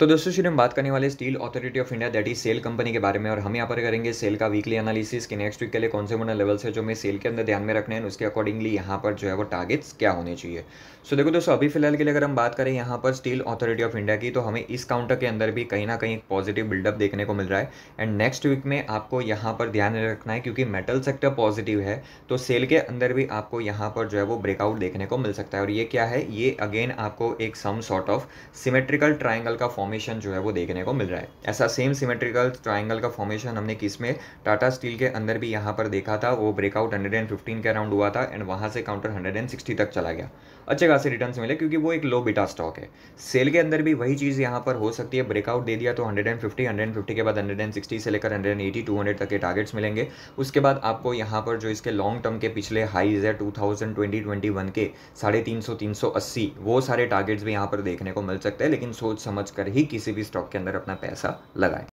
तो दोस्तों शुरू हम बात करने वाले steel authority of India that is SAIL company के बारे में और हम यहाँ पर करेंगे सेल का वीकली एनालिसिस कि नेक्स्ट वीक के लिए कौन से मोनल लेवल्स है जो मैं सेल के अंदर ध्यान में रखने हैं उसके अकॉर्डिंगली यहाँ पर जो है वो टारगेट्स क्या होने चाहिए सो देखो दोस्तों अभी फिलहाल के लिए अगर हम बात करें यहाँ पर स्टील अथॉरिटी ऑफ इंडिया की तो हमें इस काउंटर के अंदर भी कहीं ना कहीं एक पॉजिटिव बिल्डअप देखने को मिल रहा है एंड नेक्स्ट वीक में आपको यहाँ पर ध्यान रखना है क्योंकि मेटल सेक्टर पॉजिटिव है तो सेल के अंदर भी आपको यहाँ पर जो है वो ब्रेकआउट देखने को मिल सकता है और ये क्या है ये अगेन आपको एक some sort of symmetrical triangle का फॉर्म फॉर्मेशन जो है वो देखने को मिल रहा है ऐसा सेम सिमेट्रिकल ट्राइंगल का फॉर्मेशन हमने किस में टाटा स्टील के अंदर भी यहाँ पर देखा था वो ब्रेकआउट 115 के अराउंड हुआ था एंड वहाँ से काउंटर 160 तक चला गया अच्छे खासे रिटर्न मिले क्योंकि वो एक लो बिटा स्टॉक है सेल के अंदर भी वही चीज़ यहाँ पर हो सकती है ब्रेकआउट दे दिया तो हंड्रेड एंड के बाद हंड्रेड से लेकर 180 एटी तक के टारगेट्स मिलेंगे उसके बाद आपको यहाँ पर जो इसके लॉन्ग टर्म के पिछले हाईज है two thousand twenty twenty one के साढ़े तीन सौ तीन सौ अस्सी वो सारे टारगेट्स भी यहाँ पर देखने को मिल सकते हैं लेकिन सोच समझ कर ही ही किसी भी स्टॉक के अंदर अपना पैसा लगाएं